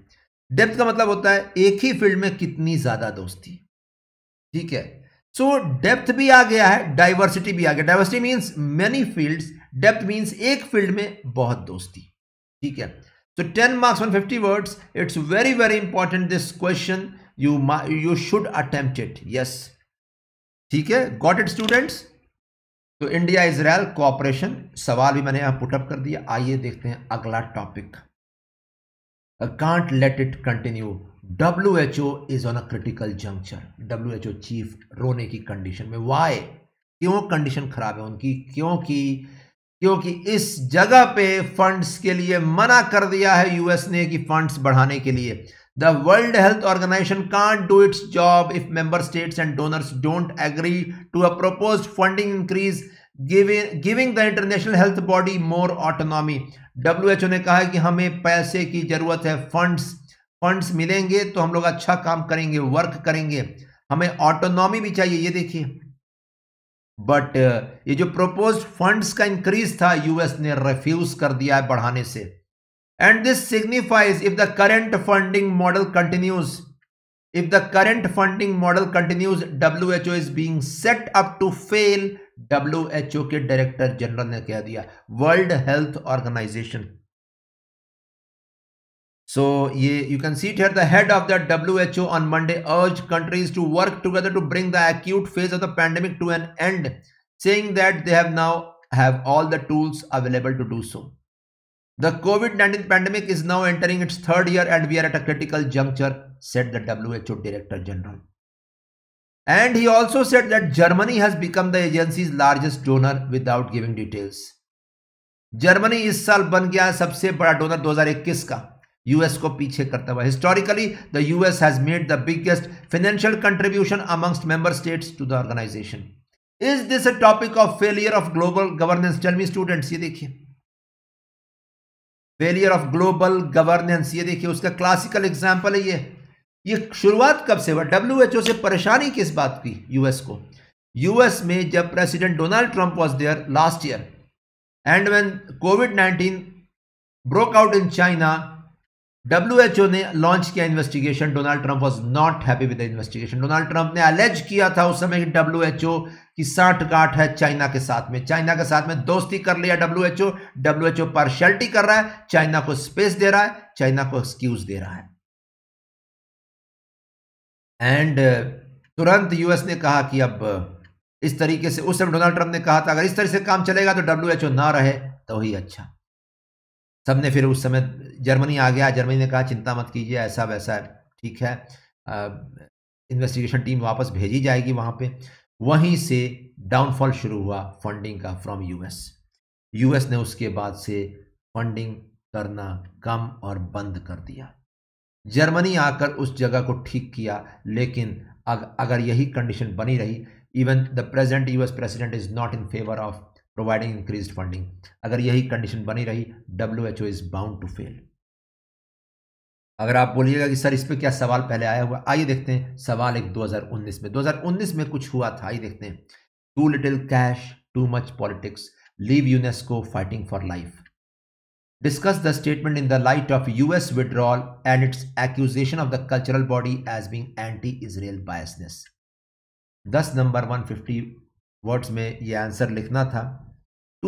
डेप्थ का मतलब होता है एक ही फील्ड में कितनी ज्यादा दोस्ती ठीक है सो so, डेप्थ भी आ गया है डाइवर्सिटी भी आ गया diversity means many field depth means एक फील्ड में बहुत दोस्ती ठीक है ten marks marks fifty words it's very very important this question you you should attempt it yes ठीक है गॉट इट स्टूडेंट्स तो इंडिया इसराइल कोऑपरेशन सवाल भी मैंने यहां पुटअप कर दिया आइए देखते हैं अगला topic can't let it continue W H O is on a critical juncture W H O chief रोने की कंडीशन में वाई क्यों कंडीशन खराब है उनकी क्योंकि क्योंकि इस जगह पे फंड्स के लिए मना कर दिया है यूएस ने कि फंड्स बढ़ाने के लिए the World Health Organization can't do its job if member states and donors don't agree to a propose funding increase giving the international health body more autonomy W H O ने कहा कि हमें पैसे की जरूरत है फंड्स फंड्स मिलेंगे तो हम लोग अच्छा काम करेंगे वर्क करेंगे हमें ऑटोनॉमी भी चाहिए ये देखिए बट ये जो प्रोपोज फंड्स का इंक्रीज था यूएस ने रिफ्यूज कर दिया है बढ़ाने से and this signifies if the current funding model continues if the current funding model continues who is being set up to fail who के director general ने कह दिया World Health Organization. So ye, you can see it here. The head of the WHO on Monday urged countries to work together to bring the acute phase of the pandemic to an end, saying that they have now have all the tools available to do so. The COVID 19 pandemic is now entering its third year and we are at a critical juncture, said the WHO Director General. And he also said that Germany has become the agency's largest donor without giving details. Germany is saal ban gaya sabse bada donor 2021 ka. US ko piche karta hua. Historically, the US has made the biggest financial contribution amongst member states to the organization. Is this a topic of failure of global governance? Tell me students, ye dekhiye. Failure of global governance ये देखिए उसका classical example है ये ये शुरुआत कब से हुआ डब्ल्यू एच ओ से परेशानी किस बात की यूएस को यूएस में जब president Donald Trump was there last year and when COVID nineteen broke out in China WHO ने लॉन्च किया investigation Donald Trump was not happy with investigation Donald Trump ने अलेज किया था उस समय डब्ल्यू एच ओ की साठ काट है चाइना के साथ में चाइना के साथ में दोस्ती कर लिया W H O H O partiality कर रहा है चाइना को स्पेस दे रहा है चाइना को एक्सक्यूज दे रहा है एंड uh, तुरंत यूएस ने कहा कि अब uh, इस तरीके से उस समय डोनाल्ड ट्रंप ने कहा था अगर इस तरह से काम चलेगा तो डब्ल्यू एच ओ ना रहे तो ही अच्छा सबने फिर उस समय जर्मनी आ गया जर्मनी ने कहा चिंता मत कीजिए ऐसा वैसा ठीक है इन्वेस्टिगेशन टीम वापस भेजी जाएगी वहाँ पे वहीं से डाउनफॉल शुरू हुआ फंडिंग का फ्रॉम यूएस यूएस ने उसके बाद से फंडिंग करना कम और बंद कर दिया जर्मनी आकर उस जगह को ठीक किया लेकिन अग, अगर यही कंडीशन बनी रही even the present US president is not in favour of providing increase funding अगर यही कंडीशन बनी रही W H O is bound to fail अगर आप बोलिएगा कि सर इस पर क्या सवाल पहले आया हुआ आइए देखते हैं सवाल एक 2019 में 2019 में कुछ हुआ था आइए देखते हैं too little cash too much politics leave UNESCO fighting for life discuss the statement in the light of US withdrawal and its accusation of the cultural body as being anti israel biasness दस number fifty words में ये answer लिखना था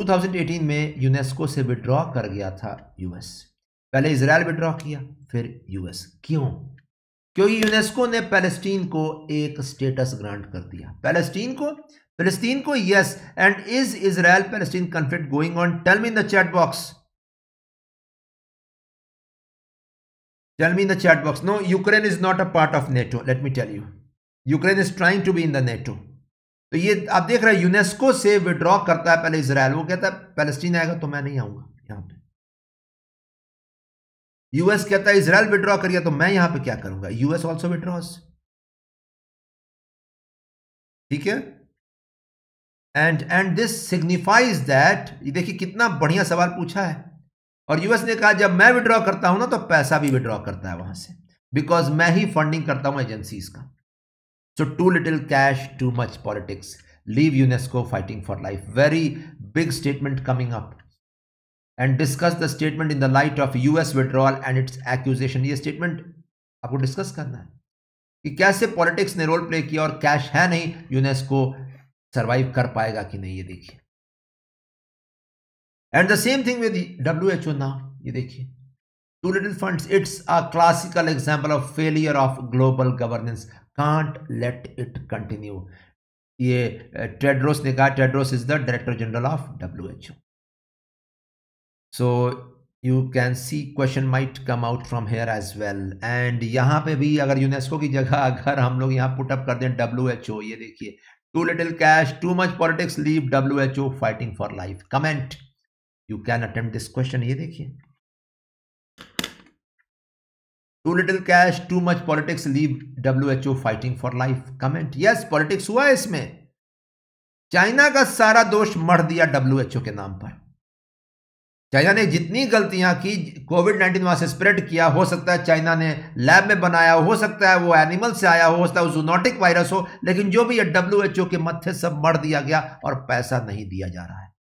2018 में UNESCO से withdraw कर गया था यूएस पहले इसराइल विड्रॉ किया फिर यूएस क्यों क्योंकि यूनेस्को ने पैलेस्टीन को एक स्टेटस ग्रांट कर दिया पैलेस्टीन को पैलेस्टीन को yes and is Israel Palestine conflict going on tell me in the chat box tell me in the chat box no Ukraine is not a part of NATO let me tell you Ukraine is trying to be in the NATO तो ये आप देख रहे हैं UNESCO से withdraw करता है पहले इसराइल वो कहता है पैलेस्टीन आएगा तो मैं नहीं आऊंगा यहां पे यूएस कहता है इसराइल विड्रॉ करिए तो मैं यहां पे क्या करूंगा यूएस ऑल्सो विड्रॉस ठीक है and and this signifies that ये देखिए कितना बढ़िया सवाल पूछा है और यूएस ने कहा जब मैं विड्रॉ करता हूं ना तो पैसा भी विड्रॉ करता है वहां से बिकॉज मैं ही फंडिंग करता हूं एजेंसीज का So too little cash, too much politics. Leave UNESCO fighting for life. Very big statement coming up. And discuss the statement in the light of US withdrawal and its accusation. This statement you have to discuss. कि कैसे politics ने role play किया और cash है नहीं UNESCO survive कर पाएगा कि नहीं ये देखिए and the same thing with W H O now ये देखिए too little funds it's a classical example of failure of global governance can't let it continue ये टेड्रोस uh, ने कहा Tedros is the director general of W H O so you can see question might come out from here as well and यहां पे भी अगर UNESCO की जगह <laughs> अगर हम लोग पुट पुटअप कर दें डब्ल्यू एच ओ ये देखिए too little cash too much politics leave W H O fighting for life comment you can attempt this question ये देखिए too little cash too much politics leave W fighting for life comment yes politics हुआ है इसमें China का सारा दोष मर दिया डब्ल्यू एच ओ के नाम पर चाइना ने जितनी गलतियां की कोविड नाइन्टीन वहां से स्प्रेड किया हो सकता है चाइना ने लैब में बनाया हो सकता है वो एनिमल से आया हो सकता है जूनोटिक वायरस हो लेकिन जो भी डब्ल्यू एच ओ के मथे सब मर दिया गया और पैसा नहीं दिया जा रहा है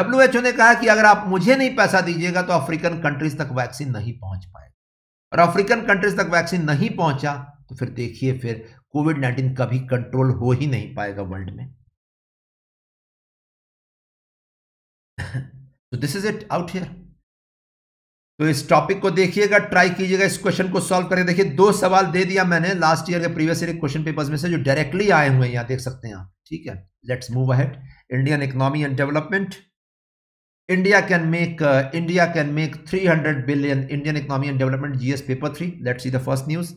डब्ल्यू ने कहा कि अगर आप मुझे नहीं पैसा दीजिएगा तो अफ्रीकन कंट्रीज तक वैक्सीन नहीं पहुंच पाएगी और अफ्रीकन कंट्रीज तक वैक्सीन नहीं पहुंचा तो फिर देखिए फिर कोविड नाइन्टीन कभी कंट्रोल हो ही नहीं पाएगा वर्ल्ड में <laughs> तो this is it out here तो इस टॉपिक को देखिएगा ट्राई कीजिएगा इस क्वेश्चन को सॉल्व करें देखिए दो सवाल दे दिया मैंने लास्ट ईयर के प्रीवियस ईयर क्वेश्चन पेपर्स में से जो डायरेक्टली आए हुए हैं यहां देख सकते हैं आप ठीक है let's move ahead Indian economy and development India can make India can make three hundred billion Indian economy and development GS paper three let see the first news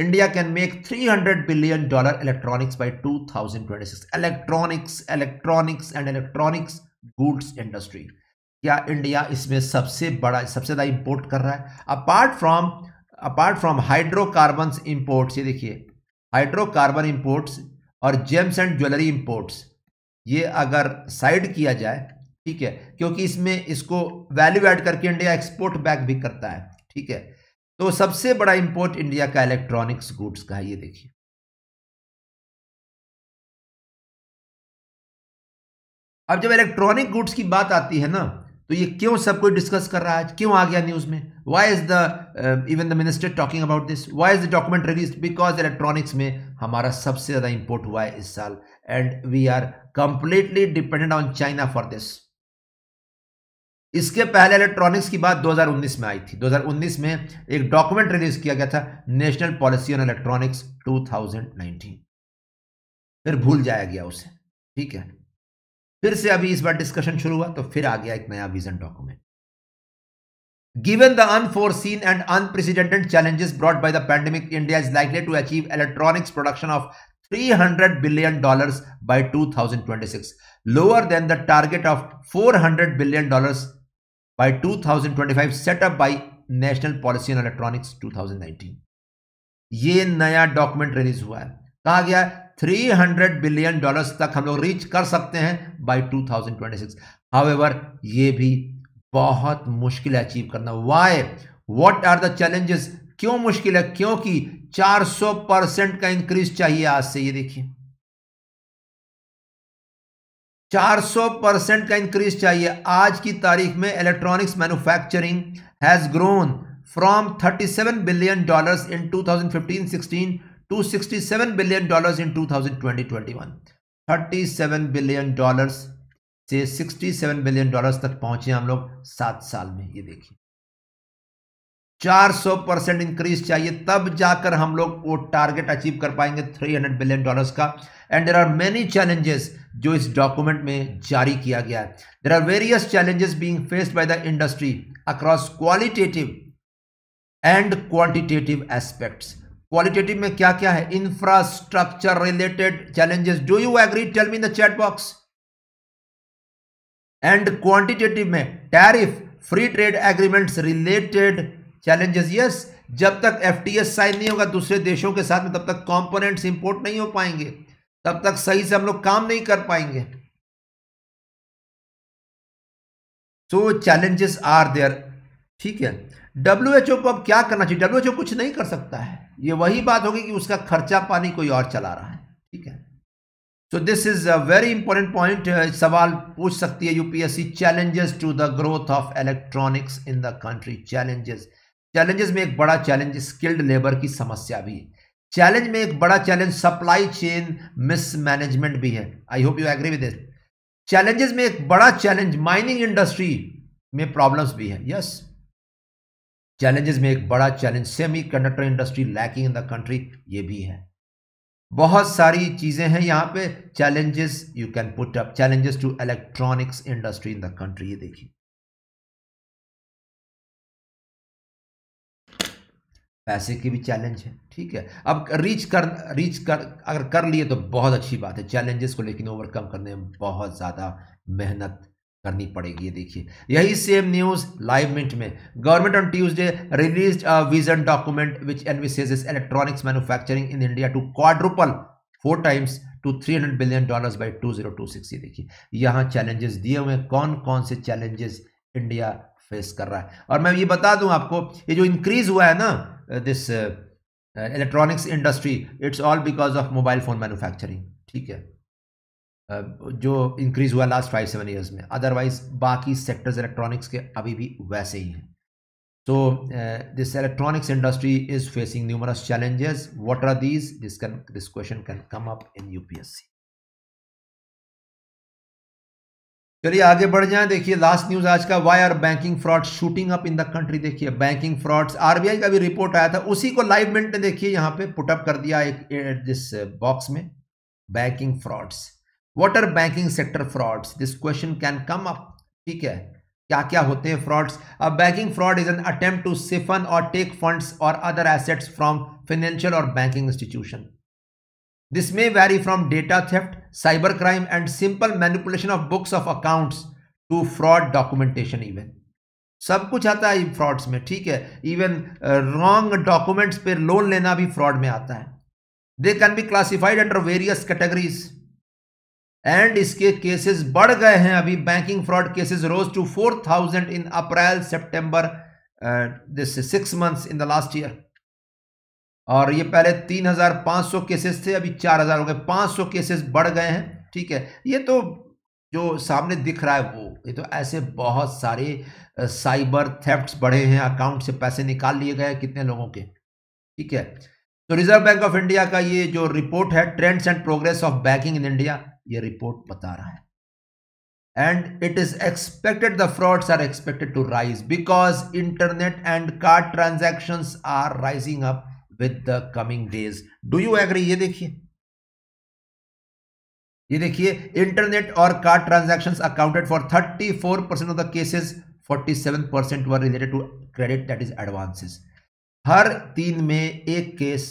India can make three hundred billion dollar electronics by two thousand twenty six electronics electronics and electronics goods industry क्या India इसमें सबसे बड़ा सबसे ज्यादा import कर रहा है apart from apart from hydrocarbon imports ये देखिए हाइड्रोकार्बन इंपोर्ट्स और जेम्स एंड ज्वेलरी इंपोर्ट्स ये अगर साइड किया जाए ठीक है क्योंकि इसमें इसको वैल्यू ऐड करके इंडिया एक्सपोर्ट बैक भी करता है ठीक है तो सबसे बड़ा इंपोर्ट इंडिया का इलेक्ट्रॉनिक्स गुड्स का है ये देखिए अब जब इलेक्ट्रॉनिक गुड्स की बात आती है ना तो ये क्यों सब कोई डिस्कस कर रहा है क्यों आ गया न्यूज में why is the even the minister talking about this why is the document release because electronics में हमारा सबसे ज्यादा इंपोर्ट हुआ है इस साल and we are completely dependent on China for this इसके पहले इलेक्ट्रॉनिक्स की बात 2019 में आई थी 2019 में एक डॉक्यूमेंट रिलीज किया गया था नेशनल पॉलिसी ऑन इलेक्ट्रॉनिक्स 2019 फिर भूल जाया गया उसे ठीक है फिर से अभी इस बार डिस्कशन शुरू हुआ तो फिर आ गया एक नया vision document given the unforeseen and unprecedented challenges brought by the pandemic India is likely to achieve electronics production of 300 billion dollars by 2026, lower than the target of 400 billion dollars by 2025 set up by national policy on electronics 2019 ये नया document release हुआ है कहा गया three hundred billion dollar तक हम लोग reach कर सकते हैं बाय 2026 हाउएवर ये भी बहुत मुश्किल है अचीव करना why what are the challenges क्यों मुश्किल है क्योंकि 400 परसेंट का इंक्रीज चाहिए आज से ये देखिए 400 परसेंट का इंक्रीज चाहिए आज की तारीख में electronics manufacturing has grown from 37 billion dollars in 2015-16 to 67 billion dollars in 2020-21 37 billion dollars से 67 बिलियन डॉलर्स तक पहुंचे हम लोग सात साल में ये देखिए 400 परसेंट इंक्रीज चाहिए तब जाकर हम लोग वो टारगेट अचीव कर पाएंगे 300 बिलियन डॉलर्स का and there are many challenges जो इस डॉक्यूमेंट में जारी किया गया है there are various challenges being faced by the industry across qualitative and quantitative aspects qualitative में क्या क्या है infrastructure related challenges do you agree tell me in the chat box and quantitative में tariff free trade agreements related challenges yes जब तक FTS sign नहीं होगा दूसरे देशों के साथ में तब तक कंपोनेंट्स इंपोर्ट नहीं हो पाएंगे तब तक सही से हम लोग काम नहीं कर पाएंगे सो चैलेंजेस आर देयर ठीक है डब्ल्यू एच ओ को अब क्या करना चाहिए डब्ल्यू एच ओ कुछ नहीं कर सकता है ये वही बात होगी कि उसका खर्चा पानी कोई और चला रहा है ठीक है so this is a very important point सवाल पूछ सकती है UPSC challenges to the growth of electronics in the country challenges challenges में एक बड़ा चैलेंज स्किल्ड लेबर की समस्या भी है चैलेंज में एक बड़ा चैलेंज सप्लाई चेन मिसमैनेजमेंट भी है I hope you agree with this challenges में एक बड़ा चैलेंज माइनिंग इंडस्ट्री में प्रॉब्लम्स भी है यस चैलेंजेस में एक बड़ा challenge semiconductor industry lacking in the country ये भी है बहुत सारी चीज़ें हैं यहां पे challenges you can put up challenges to electronics industry in the country ये देखिए पैसे के भी चैलेंज है ठीक है अब रीच कर रीच कर अगर कर लिए तो बहुत अच्छी बात है चैलेंजेस को लेकिन ओवरकम करने में बहुत ज़्यादा मेहनत करनी पड़ेगी ये देखिए यही सेम न्यूज़ लाइव मिंट में government on Tuesday release a vision document which envisages electronics manufacturing in India to quadruple four times to three hundred billion dollar by two zero two six ये देखिए यहाँ challenges दिए हुए हैं कौन कौन से चैलेंजेस इंडिया फेस कर रहा है और मैं ये बता दूं आपको ये जो इंक्रीज हुआ है ना this electronics industry it's all because of mobile phone manufacturing ठीक है uh, जो इंक्रीज हुआ लास्ट फाइव सेवन ईयर्स में अदरवाइज बाकी सेक्टर्स इलेक्ट्रॉनिक्स के अभी भी वैसे ही हैं तो this electronics industry is facing numerous challenges what are these this can this question can come up in UPSC चलिए आगे बढ़ जाएं देखिए लास्ट न्यूज आज का why are banking fraud shooting up in the country देखिए बैंकिंग फ्रॉड्स आरबीआई का भी रिपोर्ट आया था उसी को लाइव मिनट ने देखिए यहां पे पुटअप कर दिया एक दिस बॉक्स uh, में banking frauds what are banking sector frauds this question can come up ठीक है क्या क्या होते हैं फ्रॉड्स अब banking fraud is an attempt to siphon और टेक फंड्स और अदर एसेट्स फ्रॉम फाइनेंशियल और banking institution This may vary from data theft, cybercrime and simple manipulation of books of accounts to fraud documentation even. सब कुछ आता है frauds में ठीक है इवन रॉन्ग डॉक्यूमेंट्स पर लोन लेना भी फ्रॉड में आता है they can be classified under various categories and इसके केसेस बढ़ गए हैं अभी banking fraud cases rose to four thousand in April September this six months in the last year और ये पहले 3,500 केसेस थे अभी 4,000 हो गए 500 केसेस बढ़ गए हैं ठीक है ये तो जो सामने दिख रहा है वो ये तो ऐसे बहुत सारे साइबर थेफ्ट्स बढ़े हैं अकाउंट से पैसे निकाल लिए गए कितने लोगों के ठीक है तो रिजर्व बैंक ऑफ इंडिया का ये जो रिपोर्ट है trends and progress of banking in India ये रिपोर्ट बता रहा है and it is expected the frauds are expected to rise because internet and card transaction are rising up with the coming days do you agree ये देखिए ये देखिए internet और card transaction accounted for thirty four percent of the cases seven percent were related to credit that is advances हर तीन में एक case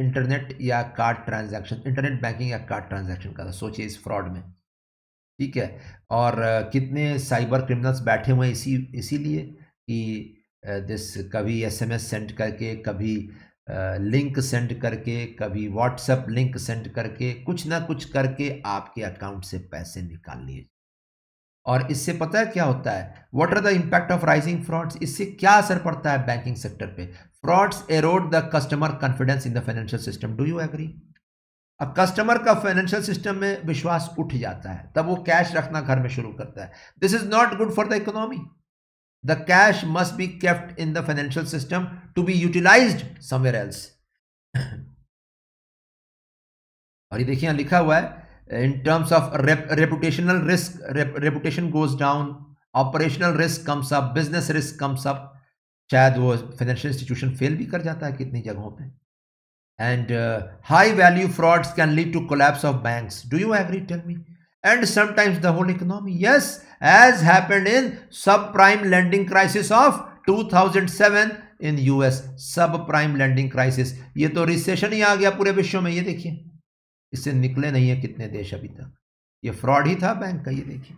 internet या कार्ड ट्रांजैक्शन इंटरनेट बैंकिंग या कार्ड ट्रांजैक्शन का सोचिए इस फ्रॉड में ठीक है और कितने साइबर क्रिमिनल्स बैठे हुए हैं इसी इसीलिए कि दिस कभी एसएमएस सेंड करके कभी लिंक सेंड करके कभी व्हाट्सएप लिंक सेंड करके कुछ ना कुछ करके आपके अकाउंट से पैसे निकाल लिए और इससे पता है क्या होता है what are the impact of rising frauds इससे क्या असर पड़ता है बैंकिंग सेक्टर पे frauds eroded the customer confidence in the financial system do you agree अब कस्टमर का फाइनेंशियल सिस्टम में विश्वास उठ जाता है तब वो कैश रखना घर में शुरू करता है this is not good for the economy The cash must be kept in the financial system to be utilized somewhere else. और ये देखिए यहाँ लिखा हुआ है in terms of reputational risk reputation goes down operational risk comes up business risk comes up शायद वो financial institution fail भी कर जाता है कितनी जगहों पे and high value frauds can lead to collapse of banks do you agree tell me and sometimes the whole economy. Yes, as happened in subprime lending crisis of 2007 in US subprime lending crisis ये तो recession ही आ गया पूरे विश्व में ये देखिए इससे निकले नहीं है कितने देश अभी तक ये फ्रॉड ही था बैंक का ये देखिए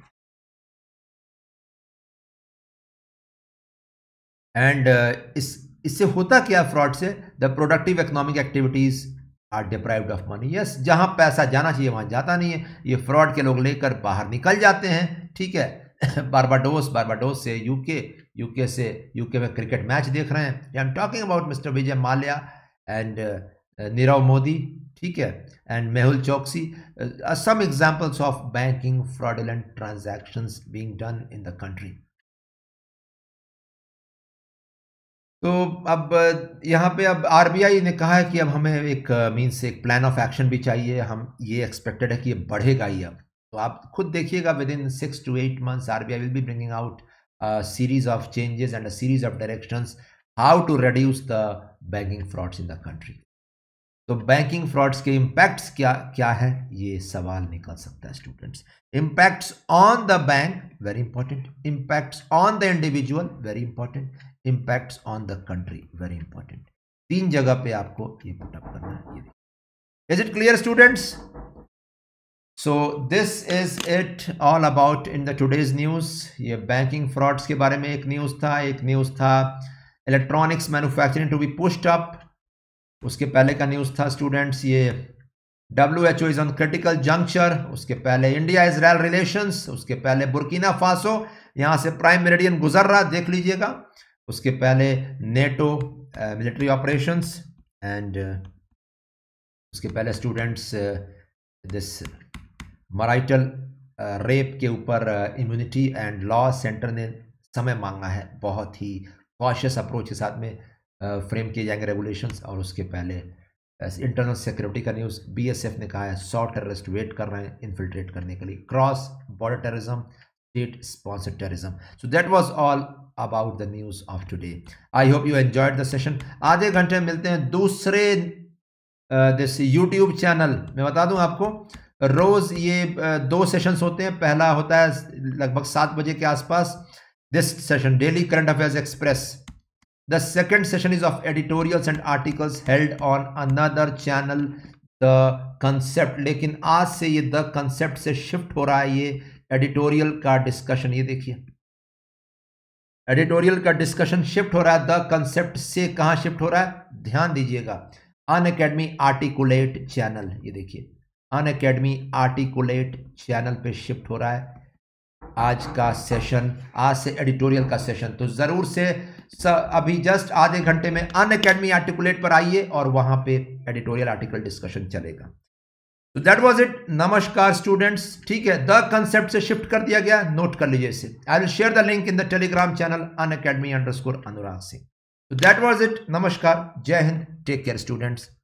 एंड uh, इस इससे होता क्या फ्रॉड से the productive economic activities are deprived of money yes जहाँ पैसा जाना चाहिए वहाँ जाता नहीं है ये फ्रॉड के लोग लेकर बाहर निकल जाते हैं ठीक है <laughs> बारबाडोस बारबाडोस से यूके यूके से यूके में क्रिकेट मैच देख रहे हैं I am talking about mister Vijay Mallya and Nirav Modi ठीक है and Mehul Choksi some examples of banking fraudulent transaction being done in the country तो अब यहाँ पे अब आरबीआई ने कहा है कि अब हमें एक मीन्स uh, एक प्लान ऑफ एक्शन भी चाहिए हम ये एक्सपेक्टेड है कि ये बढ़ेगा ही अब तो आप खुद देखिएगा within six to eight months are will be bringing out series of changes and series of directions how to reduce the banking frauds in the country तो बैंकिंग फ्रॉड्स के इम्पैक्ट्स क्या क्या है ये सवाल निकल सकता है students impacts on the bank very important impacts on the individual very important impact on the country very important तीन जगह पे आपको ये पुटअप करना है ये is it clear students so this is it all about in the today's news ये banking frauds के बारे में एक न्यूज़ था एक न्यूज़ था electronics manufacturing to be pushed up उसके पहले का न्यूज़ था स्टूडेंट्स ये W H O is on critical junction उसके पहले इंडिया इसराइल रिलेशंस उसके पहले बुर्किना फासो यहां से प्राइम मेरेडियन गुजर रहा देख लीजिएगा उसके पहले नेटो मिलिट्री ऑपरेशंस एंड उसके पहले स्टूडेंट्स दिस मराइटल रेप के ऊपर इम्यूनिटी एंड लॉ सेंटर ने समय मांगा है बहुत ही कॉशियस अप्रोच के साथ में फ्रेम uh, किए जाएंगे रेगुलेशंस और उसके पहले इंटरनल uh, सिक्योरिटी का न्यूज़ बीएसएफ ने कहा है सॉ टेररिस्ट वेट कर रहे हैं इन्फिल्ट्रेट करने के लिए cross border terrorism state sponsored terrorism so that was all about the news of today I hope you enjoyed the session आधे घंटे मिलते हैं दूसरे दिस यूट्यूब चैनल मैं बता दूं आपको रोज ये दो सेशंस होते हैं पहला होता है लगभग सात बजे के आसपास this session daily current affairs express the second session is of editorials and articles held on another channel the concept लेकिन आज से ये द कंसेप्ट से शिफ्ट हो रहा है ये एडिटोरियल का डिस्कशन ये देखिए एडिटोरियल का डिस्कशन शिफ्ट हो रहा है द कंसेप्ट से कहाँ शिफ्ट हो रहा है ध्यान दीजिएगा अन अकेडमी आर्टिकुलेट चैनल ये देखिए अन अकेडमी आर्टिकुलेट चैनल पे शिफ्ट हो रहा है आज का सेशन आज से एडिटोरियल का सेशन तो ज़रूर से अभी जस्ट आधे घंटे में अन अकेडमी आर्टिकुलेट पर आइए और वहां पे एडिटोरियल आर्टिकल डिस्कशन चलेगा तो दैट वॉज इट नमस्कार स्टूडेंट्स ठीक है द कंसेप्ट से शिफ्ट कर दिया गया नोट कर लीजिए इसे I will share the link in the Telegram channel Unacademy underscore Anurag Singh तो दैट वॉज इट नमस्कार जय हिंद टेक केयर स्टूडेंट्स